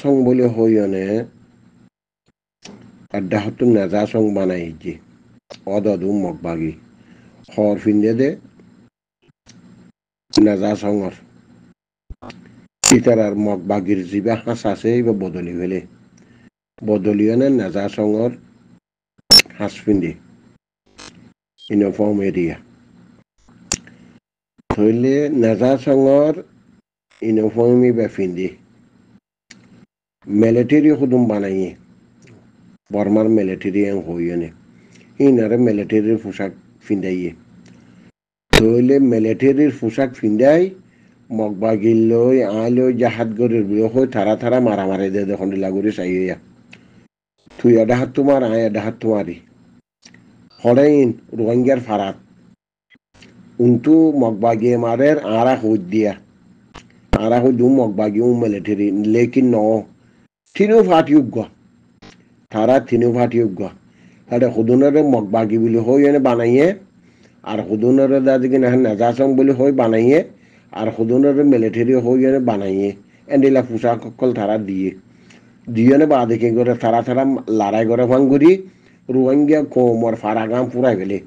চং বুলি হৈ অনে আড্ডাহতো চং বানাই হিজি অদদু মগবাগি খৰ পিন্ধে দে নেজাচঙৰ ইতারার মগবাগির জিবা হাঁস আছে এইবার বদলি হলে বদলি অনে নেজাচঙৰ হাঁস ফিন্দে ইউনিফর্ম এৰিয়া ধৰিলে নেজাচঙৰ ইউনিফৰ্মে পিন্ধি military hudum banayi Burmar military en hoyone inare military poshak findayi তইলে মিলিটারির পোশাক ফিন্দাই মগবা গিল্লই আলো জাহাত গরির বিয় হই থারা থারা মারামারি দে দেখুন লাগুরি চাইয়া তুই এডা হাত তোমার আয় এটা হাত তোমারই হরেইন রোহিঙ্গার ফারাত উন্তু মগবাগি মারের আরা হুদ দিয়া আরা হুদ মগবাগি উ মিলিটারি লেকিন ন තිනෝපාටියුක්ගවා তারা তিনভাটিয়োগ্য তারা হুদুনরে মগবাগি বলে হই এনে বানাইয়ে আর হুদুনরে দাদিকে না নাজাসং বলে হই বানাইয়ে আর হুদুনরে মিলিটারি হই এনে বানাইয়ে এন্ডিলা পোশাক সকল তারা দিয়ে দিয়ে এনে বাদে কি করে তারা তারা লড়াই করে ফাং করি রোহিঙ্গা কোমর ফারাগাম পূৰাই পেলে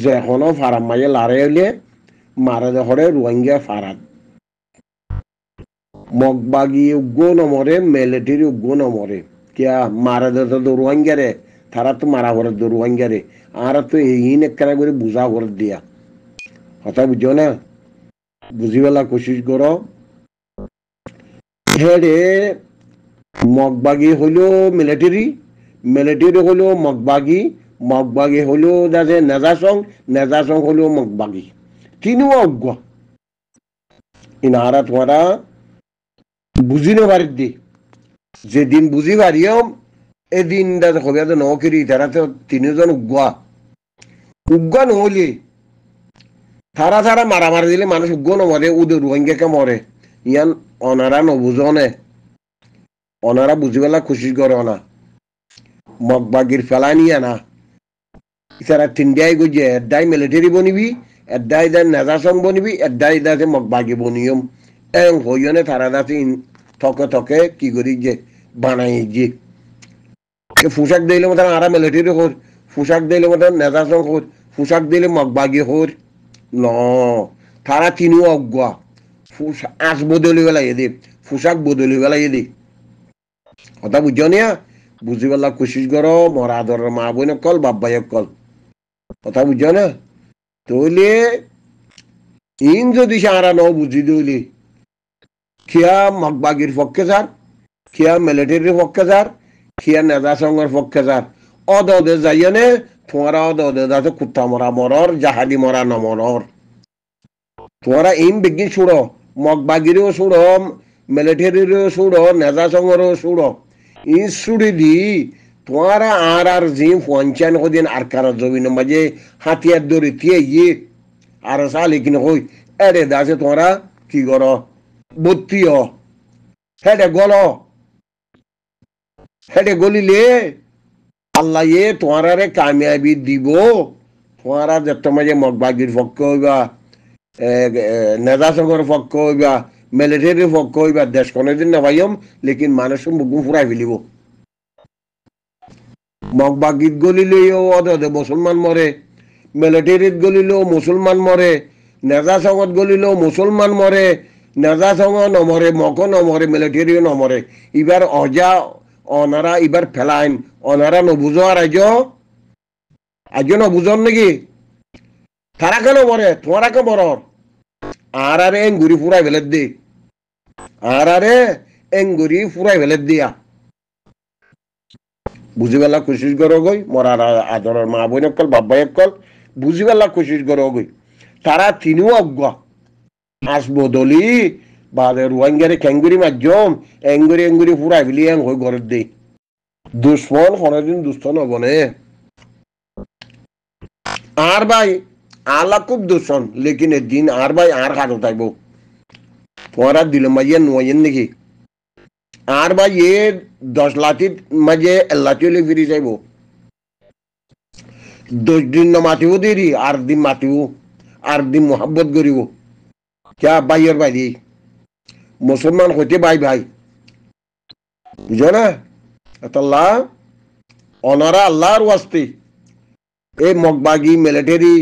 যে এখনো ফারাম মাইয়ে লাৰাই হলে মাৰে দেখরে রোহিঙ্গা ফাৰাত মগবাগি উগ্গন নমরে মেলেটির উগ্গন নমরে কিয়া মারা দেতা দৌড়াঙ্গারে তারা তো মারা করে দৌড়াঙ্গারে আর তো এই নেকা করে বুঝা করে দিয়া কথা বুঝো না বুঝিবেলা কোশিস কর হেরে মগবাগি হলো মিলিটারি মিলিটারি হলো মগবাগি মগবাগি হলো যাতে নেজা সং হলো মগবাগি তিনিও অজ্ঞ ইনারা তোমরা বুঝি নবারির দি যেদিন বুঝি পারিও এদিন দাদা কবিয়া তো নকিরি তারা তো তিনজন উগুয়া উগুয়া নহলে তারা তারা মারা মারা দিলে মানুষ উগুয়া নমরে উদে রোহিঙ্গাকে মরে ইয়ান অনারা নবুজনে অনারা বুঝি বুঝিবেলা খুশি করে অনা মগ বাগির ফেলা নিয়ে না তারা তিনটাই গুজে এড্ডাই মিলিটারি বনিবি এড্ডাই দা নেজাসন বনিবি এড্ডাই মগ বাগি বনিয়ম এবং হইয়নে তারা দাসি থকে থকে কি করি যে বানাই যে পোশাক দিলে মতন আরা মিলিটারি হোর পোশাক দিলে মতন নেতা সং হোর পোশাক দিলে মগবাগি হোর ন তারা তিনি অজ্ঞা আঁচ বদলি পেলাই এদি পোশাক বদলি পেলাই এদি কথা বুঝো নিয়া বুঝি পেলা কোশিস কর মরা মা বোন কল বাবাই কল কথা বুঝো না তইলে ইন যদি আরা ন বুঝি দিলি খিয়া মকবাগির পক্ষে যার কিয়া মিলিটারির পক্ষে যার কিয়া নেতা সংঘের পক্ষে যার অদদে যাইয়ানে তোমারা অদদে যাতে কুত্তা মরা মরর জাহাদি মরা নমরর তোমারা ইম বিজ্ঞান ছুড়ো মগবাগিরও ছুড়ো মিলিটারিরও ছুড়ো নেতা সংঘেরও ছুড়ো ই ছুড়ি দি তোমারা আর আর জিম পঞ্চায়েত কদিন আর কারা জমিন মাঝে হাতিয়ার দৌড়ে তিয়ে ইয়ে আর সালে কিনে হই এরে দাসে তোমরা কি করো বত্রি হেডে গল হেডে গলিলে আল্লাহ এ তোমারারে কামিয়াবি দিব তোমারা যেত মাঝে মগবাগির পক্ষ হইবা নেদাসগর পক্ষ হইবা মিলিটারির পক্ষ হইবা দেশ কোনো দিন নাভাইম লেকিন মানুষ বুকুম ফুরাই ফেলিব মগবাগিত গলিলেও অধে মুসলমান মরে মেলেটেরিত গলিলেও মুসলমান মরে নেজাসগত গলিলেও মুসলমান মরে নেজাসঙ্গ নমরে মগ নমরে মিলিটারি নমরে ইবার অজা অনারা ইবার ফেলাইন অনারা নবুজ আর আজ আজ নবুজন নাকি তারাকে নমরে তোমারাকে মরর আর আরে এঙ্গুরি ফুরাই ফেলের দি আর আরে এঙ্গুরি ফুরাই ফেলের দিয়া বুঝি পেলা কোশিশ করো গই মরার আদরের মা বোন অকল বাবাই অকল বুঝি পেলা কোশিশ করো গই তারা তিনিও অজ্ঞা মাছ বদলি বাদে রোহিঙ্গারে খেঙ্গুরি মাধ্যম এঙ্গুরি এঙ্গুরি ফুরাই ফেলি এং হয়ে ঘরের দেই দুশ্মন কোনোদিন দুস্থ নবনে আর ভাই আলা খুব দুশ্মন লেকিন দিন আর ভাই আর হাত উঠাইব পড়া দিল মাইয়া নোয়েন নাকি আর ভাই এ দশ লাঠির মাঝে লাঠি হলে ফিরে যাইব দশ দিন মাতিব দেরি আর দিন মাতিব আর দিন মোহাব্বত করিব क्या भाई और मुसलमान হইতে ভাই ভাই বুঝো না আল্লাহ ওনারা আল্লাহর ওয়াস্তে এই মগবাগি মিলিটারি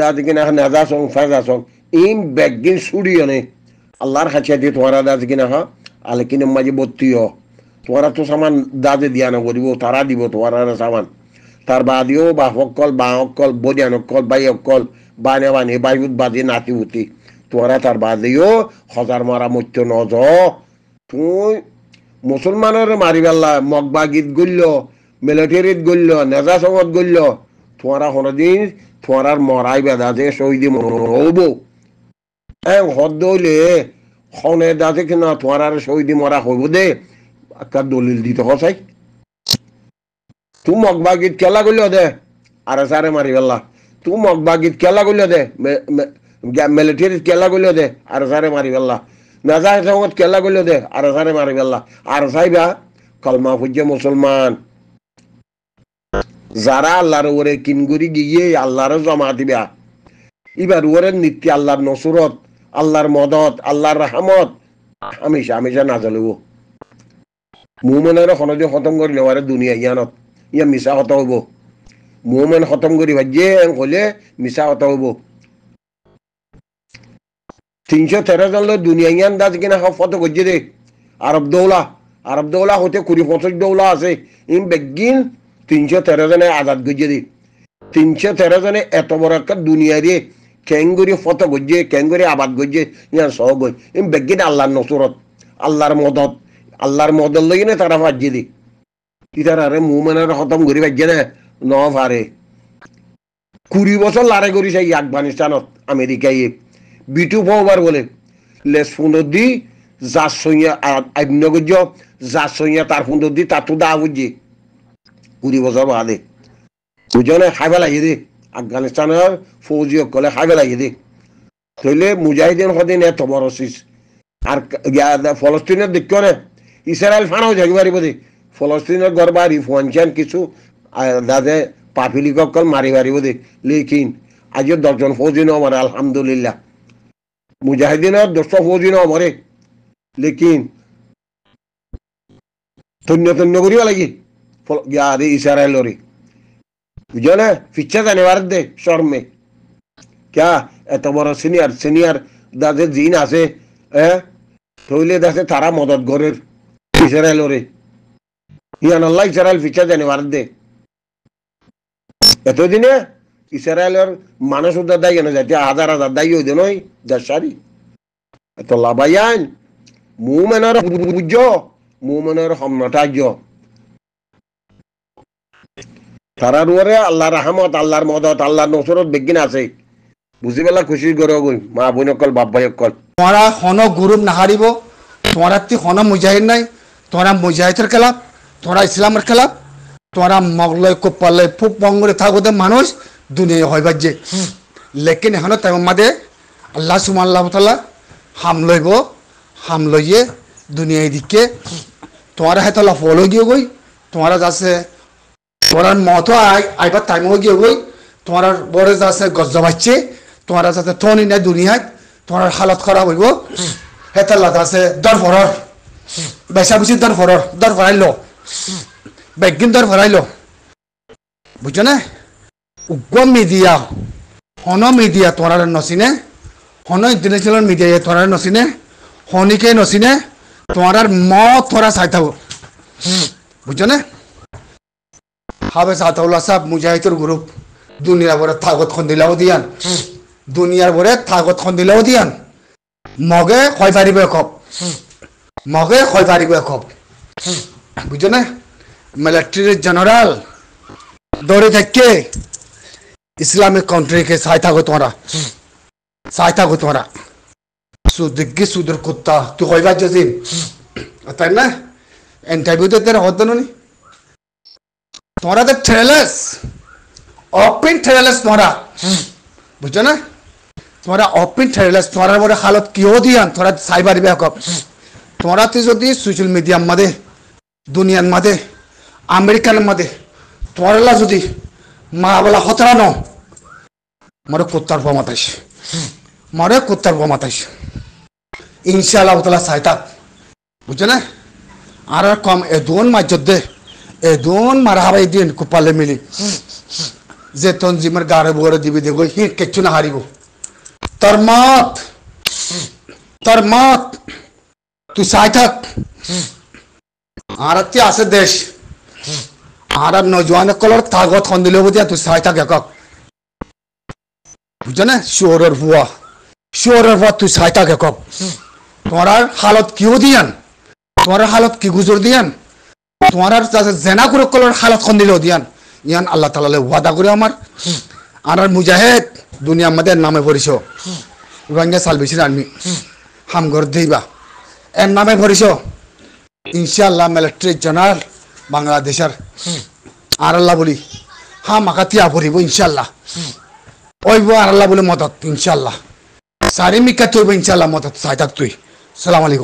দাদিকে না নাজা সং ফাজা সং ইম ব্যাগিন সুড়ি অনে আল্লাহর হাঁচিয়া দিয়ে তোমারা দাদিকে হা আলে কিনে মাঝে বত্তি হ তোমারা তো সামান দাদে দিয়া না করিব তারা দিব তোমারা সামান তার বাদিও বা হকল বা অকল বদিয়ান অকল বাই অকল বানে বানে বাইবুত বাদে নাতি উতি তোরা তার বাদেও হজার মারা মত্য নজ তুই মুসলমানের মারি পেলা মগবা গীত গল্য মিলিটারিত গল্য নেজা সঙ্গত গল্য তোরা হরদিন তোরার মরাই বেদা যে শহীদ হব হ্যাঁ হদ হইলে খনে দাঁতে কিনা তোরার শহীদ মরা হইব দে একটা দলিল দিতে হসাই তুই মগবা গীত খেলা করল দে আরে সারে মারি পেলা তুই মগবা গীত খেলা করল দে মিলিটারি কেলা গলিও দে আর সারে মারি পেল্লা নাজা কেলা গলিও দে আর সারে মারি পেল্লা আর সাইবা কলমা ফুজে মুসলমান যারা আল্লাহর ওরে কিনগুরি গিয়ে আল্লাহর জমা দিবা এবার ওরে নিত্য আল্লাহর নসুরত আল্লাহর মদত আল্লাহর রাহামত হামেশা হামেশা না জ্বলিব মোমেনের সনজ খতম করি লওয়ারে দুনিয়া ইয়ানত ইয়া মিছা হত হব মোমেন খতম করি ভাজ্যে হলে মিছা হত হব তিনশো তেরো জন লোক দুনিয়া ইয়ান দাস কিনা ফটো করছে রে আরব দৌলা আরব দৌলা হতে কুড়ি পঁচিশ দৌলা আছে ইন বেগিন তিনশো তেরো জনে আজাদ করছে রে তিনশো তেরো জনে এত বড় একটা দুনিয়া রে ক্যাঙ্গুরি ফটো করছে ক্যাঙ্গুরি আবাদ করছে ইয়ান সহ গই ইন বেগিন আল্লাহর নসুরত আল্লাহর মদত আল্লাহর মদত লই না তারা ভাজ্যে দি ইতারা আরে মুমেনের খতম করি ভাজ্যে না ন ভারে কুড়ি বছর লারে করিছে আফগানিস্তানত আমেরিকায় beautiful বলেন লেস ফুন্দর দি যার সঙ্গে আগ্ন গজ্য যার তার ফুন্দর দি তার তো দা বুঝি কুড়ি বছর বাদে দুজনে খাই পেলাই দে আফগানিস্তানের ফৌজিসকলে খাই পেলাই দে ধরলে মুজাহিদিন সদিন এত বড় চিজ আর ফলস্তিনের দেখিও না ইসরায়েল ফানাও জাগি পারিব দে ফলস্তিনের গর্বার ইফানশান কিছু দাদে পাফিলিকসকল মারি পারিব দে লেকিন আজও দশজন ফৌজি নমার আলহামদুলিল্লাহ मुजाहिदीन और दोस्तों फौजी ना मरे लेकिन तन्य तन्य करिया लगी गया रे इशारा लोरी बुझो ना पीछे जाने এত বড় সিনিয়র সিনিয়র দাদের জিন আছে হ্যাঁ তৈলে দাসে তারা মদত গরের ইসরায়েল ওরে ইয়ান আল্লাহ ইসরায়েল ফিচার জানি মার দে এতদিনে ইসরায়েলের মানুষ উদ্ধার দায়ী কেন যায় হাজার হাজার দায়ী হইতে নয় যার সারি এত লাভাইয়ান মুমেনের পূজ্য মুমেনের সম্নটাজ্য তারা রুয়ারে আল্লাহর রহমত আল্লাহর মদত আল্লাহর নসরত বিজ্ঞান আছে বুঝি পেলা খুশি গড় গই মা বোন অকল বাপ ভাই অকল তোমরা হন গুরুম নাহারিব তোমরা তি হন মুজাহিদ নাই তোমরা মুজাহিদের খেলাপ তোমরা ইসলামের খেলাপ তোমরা মগলয় কোপালয় ফুপ মঙ্গলে থাকো মানুষ দুনিয়া হয় বাজ্যে লেকিন এখনো তাই মাদে আল্লাহ সুমান আল্লাহ তালা হাম লইব হাম লইয়ে দুনিয়ায় দিকে তোমারা হয়তো ফলও গিয়ে গই তোমারা যাচ্ছে তোমার মত আইবার টাইমও গিয়ে গই তোমার বড় যাচ্ছে গজ্জ বাচ্চে তোমারা যাতে থনি নাই দুনিয়ায় তোমার হালত খারাপ হইব হেতাল্লা আছে দর ফরর বেচা বেশি দর ফরর দর ফরাইল বেগিন দর ফরাইল বুঝছো না উগ্র মিডিয়া হন মিডিয়া তোরারে নচিনে হন ইন্টারন্যাশনাল মিডিয়া তোরারে নচিনে হনিকে নচিনে তোমাৰ ম তোরা চাই থাকো বুজনে হাবে সাতাউল্লা সাহেব মুজাহিদুর গ্ৰুপ দুনিয়া ভরে থাকত খন্দিলাও দিয়ান দুনিয়ার ভরে থাকত খন্দিলাও দিয়ান মগে কয় পারিব একক মগে কয় পারিব একক বুঝছনে মিলিটারির জেনারেল দৌড়ে থাকে ইসলামিক কান্ট্রিকে সাই থাকো তোমরা সাই থাকো তোমরা সুদিগ্গি সুদর কুত্তা তুই যে দিন তাই না ইন্টারভিউ তো তোর হতো নি তোমরা তো ট্রেলেস অপিন ট্রেলেস তোমরা বুঝছো না তোমরা অপিন ট্রেলেস তোমরা বড় হালত কিয় দিয়ান তোমরা সাইবার ব্যাকআপ তোমরা তুই যদি সোশ্যাল মিডিয়ার মধ্যে দুনিয়ার মধ্যে আমেরিকার মধ্যে তোমরা যদি মা বলা হতরানো మరి కుత్తాడు పోమతాష్ మరే కుత్తాడు పోమతాష్ ইনশাআল্লাহ তালা সাইতাত বুঝছে না আর কম এ দোন মা যদ্দে এ দোন মারাহাবাই দিন কুপালে মিলি যে জিমের গাড়ে বড় দিবি দেখো হি কিচ্ছু না হারিব তার মত তার মত তুই সাই থাক আর আছে দেশ আর নজওয়ান কলর তাগত খন্দিলে বুঝিয়া তুই সাই থাক একক বুঝছো শিওরের ভুয়া শিওরের ভুয়া তুই সাইতাকে কব তোমার হালত কিও দিয়ান তোমার হালত কি গুজর দিয়ান তোমার জেনা করে কলর হালত খন দিলেও দিয়ান ইয়ান আল্লাহ তালালে ওয়াদা করে আমার আর মুজাহেদ দুনিয়া আমাদের নামে ভরিস রোহিঙ্গা সালভেশন আর্মি হামঘর দিবা এর নামে ভরিস ইনশাল্লাহ মিলিটারি জেনারেল বাংলাদেশের আর আল্লাহ বলি হা মাকা তিয়া ভরিব ইনশাল্লাহ আল্লাহ বলে মদত ইনশাল্লাহ সারি মিকা চলবে ইনশাল্লাহ মদত সাই তুই সালাম আলাইকুম